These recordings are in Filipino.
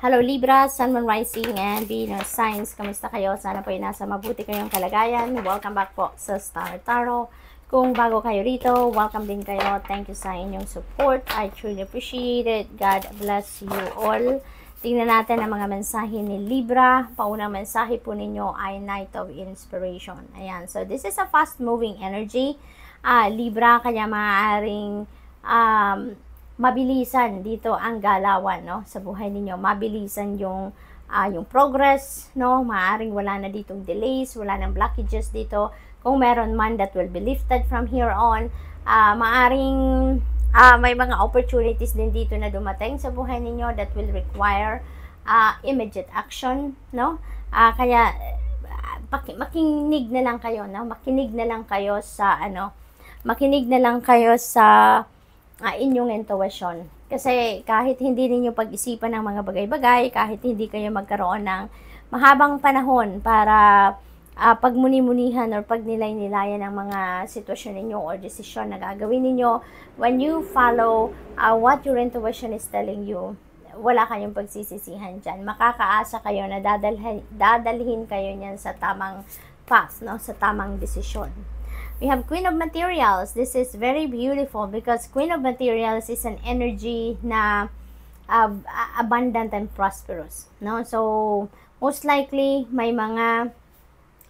Hello Libra, Sun, Moon, Rising, and Venus Signs. Kamusta kayo? Sana po ay nasa mabuti kayong kalagayan. Welcome back po sa Star Tarot. Kung bago kayo rito, welcome din kayo. Thank you sa inyong support. I truly appreciate it. God bless you all. Tingnan natin ang mga mensahe ni Libra. Paunang mensahe po ninyo ay Night of Inspiration. Ayan. So, this is a fast-moving energy. Uh, Libra, kaya maaaring um, mabilisan dito ang galawan no sa buhay ninyo mabilisan yung uh, yung progress no maaring wala na ditong delays wala nang blockages dito kung meron man that will be lifted from here on uh, maaring uh, may mga opportunities din dito na dumating sa buhay ninyo that will require uh, immediate action no uh, kaya makinig na lang kayo no makinig na lang kayo sa ano makinig na lang kayo sa uh, inyong intuition. Kasi kahit hindi ninyo pag-isipan ng mga bagay-bagay, kahit hindi kayo magkaroon ng mahabang panahon para uh, pagmunimunihan or pagnilay-nilayan ng mga sitwasyon ninyo or desisyon na gagawin ninyo, when you follow uh, what your intuition is telling you, wala kayong pagsisisihan dyan. Makakaasa kayo na dadalhin, dadalhin kayo niyan sa tamang path, no? sa tamang desisyon. We have Queen of Materials. This is very beautiful because Queen of Materials is an energy na uh, abundant and prosperous. No? So, most likely, may mga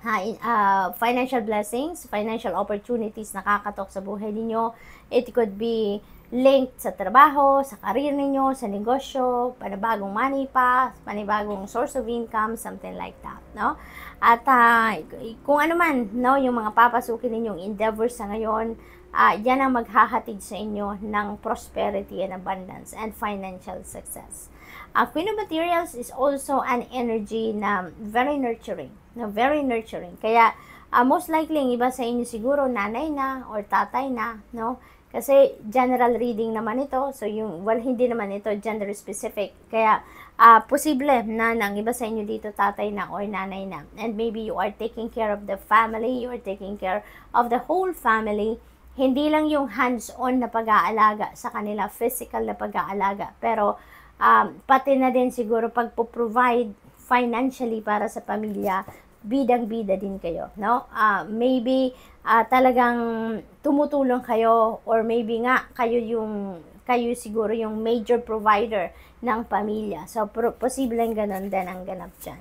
uh, financial blessings, financial opportunities nakakatok sa buhay ninyo. It could be link sa trabaho, sa career ninyo, sa negosyo, panibagong money pa, panibagong source of income, something like that, no? At uh, kung ano man, no, yung mga papasukin ninyong endeavors sa ngayon, uh, yan ang maghahatid sa inyo ng prosperity and abundance and financial success. Uh, Queen of Materials is also an energy na very nurturing, na very nurturing. Kaya, uh, most likely, iba sa inyo siguro, nanay na or tatay na, no? Kasi general reading naman ito. So yung, well, hindi naman ito gender specific. Kaya uh, posible na nang iba sa inyo dito tatay na or nanay na. And maybe you are taking care of the family, you are taking care of the whole family. Hindi lang yung hands-on na pag-aalaga sa kanila, physical na pag-aalaga. Pero um, pati na din siguro pagpo-provide financially para sa pamilya, bidang-bida din kayo, no? Uh, maybe uh, talagang tumutulong kayo or maybe nga kayo yung kayo siguro yung major provider ng pamilya. So, posibleng ganun din ang ganap diyan.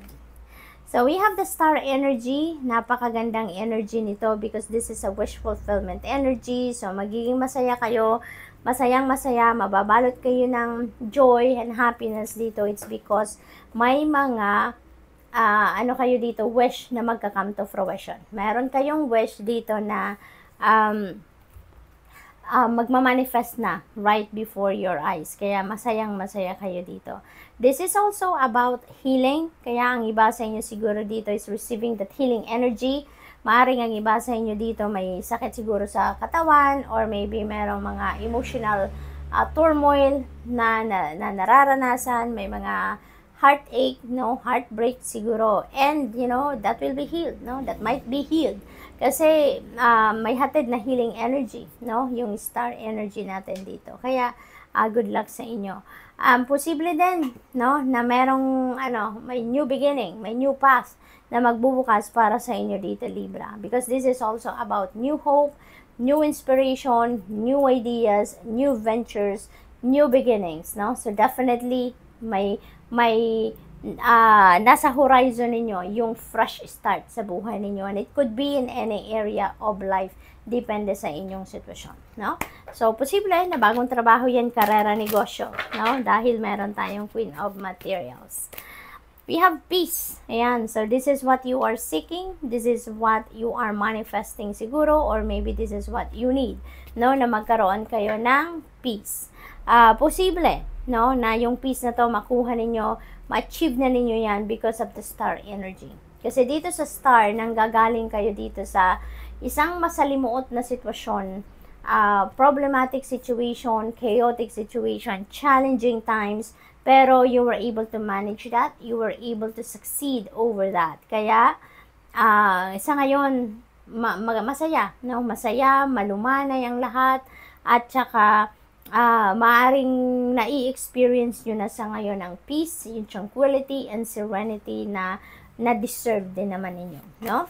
So, we have the star energy. Napakagandang energy nito because this is a wish fulfillment energy. So, magiging masaya kayo. Masayang masaya. Mababalot kayo ng joy and happiness dito. It's because may mga uh, ano kayo dito, wish na magka-come to fruition. Meron kayong wish dito na um, uh, magmamanifest na right before your eyes. Kaya masayang masaya kayo dito. This is also about healing. Kaya ang iba sa inyo siguro dito is receiving that healing energy. Maaring ang iba sa inyo dito may sakit siguro sa katawan or maybe merong mga emotional uh, turmoil na, na, na nararanasan. May mga heartache, no, heartbreak siguro. And, you know, that will be healed, no? That might be healed. Kasi uh, may hatid na healing energy, no? Yung star energy natin dito. Kaya, uh, good luck sa inyo. Um, posible din, no? Na merong, ano, may new beginning, may new path na magbubukas para sa inyo dito, Libra. Because this is also about new hope, new inspiration, new ideas, new ventures, new beginnings, no? So, definitely, may may uh, nasa horizon ninyo yung fresh start sa buhay ninyo and it could be in any area of life depende sa inyong sitwasyon, no? So, posible na bagong trabaho yan, karera, negosyo, no? Dahil meron tayong Queen of Materials. We have peace. Ayan. So, this is what you are seeking. This is what you are manifesting siguro or maybe this is what you need, no? Na magkaroon kayo ng peace uh, posible no na yung peace na to makuha ninyo, ma-achieve na ninyo yan because of the star energy. Kasi dito sa star, nang gagaling kayo dito sa isang masalimuot na sitwasyon, uh, problematic situation, chaotic situation, challenging times, pero you were able to manage that, you were able to succeed over that. Kaya, uh, sa ngayon, ma- masaya, no? masaya, malumanay ang lahat, at saka, uh, maaring na experience nyo na sa ngayon ang peace, yung tranquility, and serenity na na-deserve din naman ninyo, no?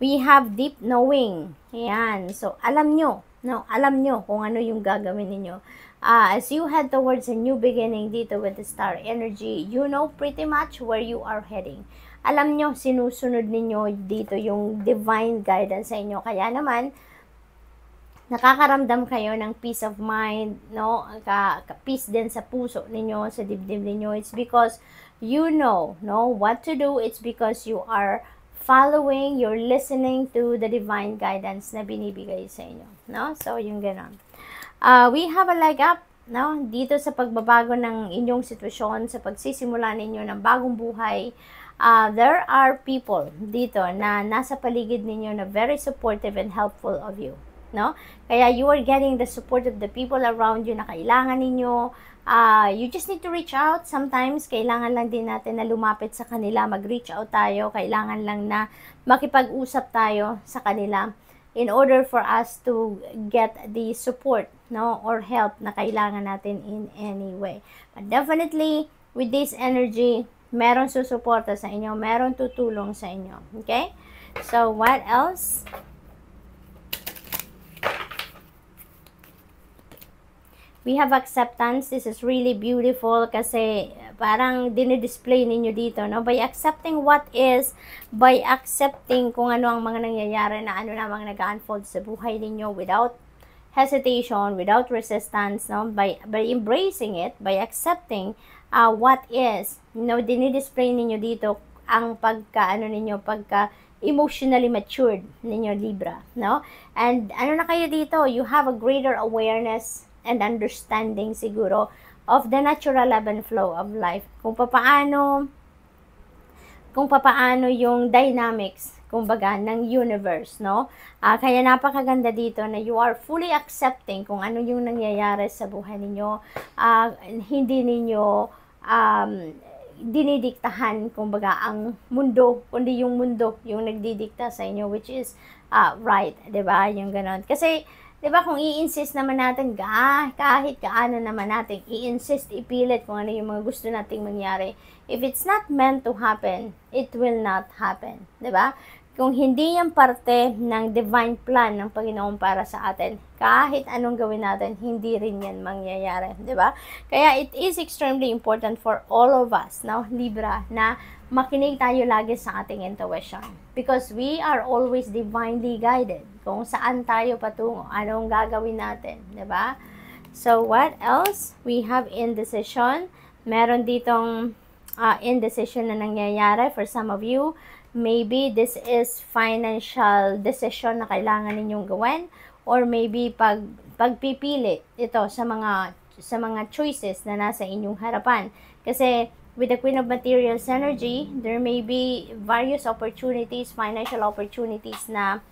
We have deep knowing. Ayan. So, alam nyo, no? Alam nyo kung ano yung gagawin ninyo. Uh, as you head towards a new beginning dito with the star energy, you know pretty much where you are heading. Alam nyo, sinusunod ninyo dito yung divine guidance sa inyo. Kaya naman, nakakaramdam kayo ng peace of mind, no? Ka, ka peace din sa puso ninyo, sa dibdib ninyo. It's because you know, no, what to do. It's because you are following, you're listening to the divine guidance na binibigay sa inyo, no? So, yung ganun. Uh, we have a leg up no? Dito sa pagbabago ng inyong sitwasyon, sa pagsisimula ninyo ng bagong buhay, uh, there are people dito na nasa paligid ninyo na very supportive and helpful of you no? Kaya you are getting the support of the people around you na kailangan ninyo. Uh, you just need to reach out. Sometimes, kailangan lang din natin na lumapit sa kanila, mag-reach out tayo. Kailangan lang na makipag-usap tayo sa kanila in order for us to get the support no or help na kailangan natin in any way but definitely with this energy meron susuporta sa inyo meron tutulong sa inyo okay so what else we have acceptance. This is really beautiful kasi parang dinidisplay ninyo dito, no? By accepting what is, by accepting kung ano ang mga nangyayari na ano namang nag-unfold sa buhay ninyo without hesitation, without resistance, no? By, by embracing it, by accepting uh, what is, you know, dinidisplay ninyo dito ang pagka, ano ninyo, pagka emotionally matured ninyo Libra, no? And ano na kayo dito, you have a greater awareness and understanding siguro of the natural ebb and flow of life. Kung paano kung paano yung dynamics kumbaga ng universe, no? Uh, kaya napakaganda dito na you are fully accepting kung ano yung nangyayari sa buhay ninyo. Uh, hindi ninyo um, dinidiktahan kumbaga ang mundo kundi yung mundo yung nagdidikta sa inyo which is uh, right, 'di ba? Yung ganon. Kasi 'Di ba kung i-insist naman natin ga kahit kaano naman natin i-insist, ipilit kung ano yung mga gusto nating mangyari, if it's not meant to happen, it will not happen, 'di ba? kung hindi yan parte ng divine plan ng Panginoon para sa atin, kahit anong gawin natin, hindi rin yan mangyayari, di ba? Kaya it is extremely important for all of us, now Libra, na makinig tayo lagi sa ating intuition. Because we are always divinely guided kung saan tayo patungo, anong gagawin natin, di ba? So, what else? We have indecision. Meron ditong uh, indecision na nangyayari for some of you Maybe this is financial decision na kailangan ninyong gawin or maybe pag pagpipili ito sa mga sa mga choices na nasa inyong harapan. Kasi with the Queen of Materials energy, there may be various opportunities, financial opportunities na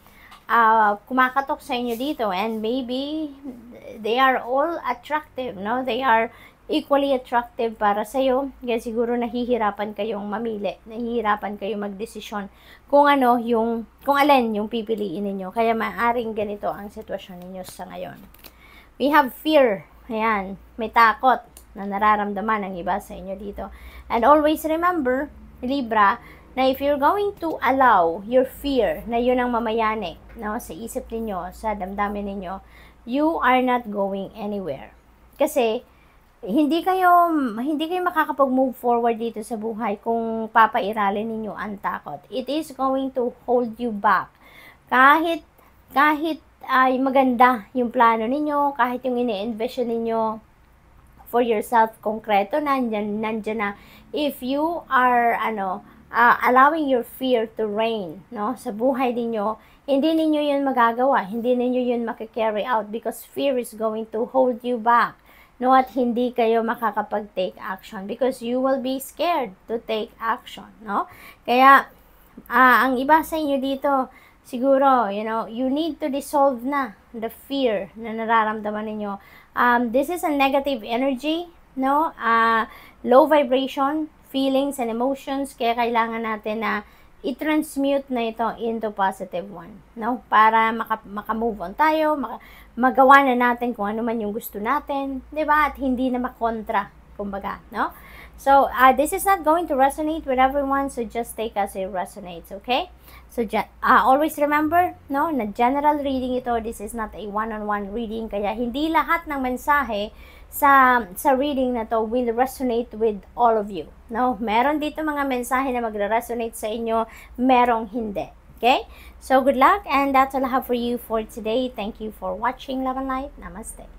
uh, kumakatok sa inyo dito and maybe they are all attractive, no? They are equally attractive para sa'yo. Kaya siguro nahihirapan kayong mamili, nahihirapan kayong magdesisyon kung ano yung, kung alin yung pipiliin ninyo. Kaya maaring ganito ang sitwasyon ninyo sa ngayon. We have fear. Ayan, may takot na nararamdaman ng iba sa inyo dito. And always remember, Libra, na if you're going to allow your fear na yun ang mamayani no, sa isip ninyo, sa damdamin ninyo, you are not going anywhere. Kasi, hindi kayo hindi kayo makakapag-move forward dito sa buhay kung papairalin ninyo ang takot. It is going to hold you back. Kahit kahit ay uh, maganda yung plano ninyo, kahit yung ini-envision ninyo for yourself konkreto nandiyan nandiyan na if you are ano uh, allowing your fear to reign no sa buhay ninyo hindi ninyo yun magagawa hindi ninyo yun makikarry out because fear is going to hold you back no at hindi kayo makakapag-take action because you will be scared to take action, no? Kaya uh, ang iba sa inyo dito siguro, you know, you need to dissolve na the fear na nararamdaman ninyo. Um, this is a negative energy, no? Uh, low vibration, feelings and emotions kaya kailangan natin na i-transmute na ito into positive one, no? Para maka, maka-move on tayo, maka, magawa na natin kung ano man yung gusto natin, 'di ba? At hindi na makontra, kumbaga, no? So uh, this is not going to resonate with everyone, so just take as it resonates, okay? So uh, always remember, no, na general reading ito, this is not a one-on-one -on -one reading, kaya hindi lahat ng mensahe sa, sa reading na to will resonate with all of you, no? Meron dito mga mensahe na magre-resonate sa inyo, merong hindi, okay? So good luck, and that's all I have for you for today. Thank you for watching Love and Light. Namaste.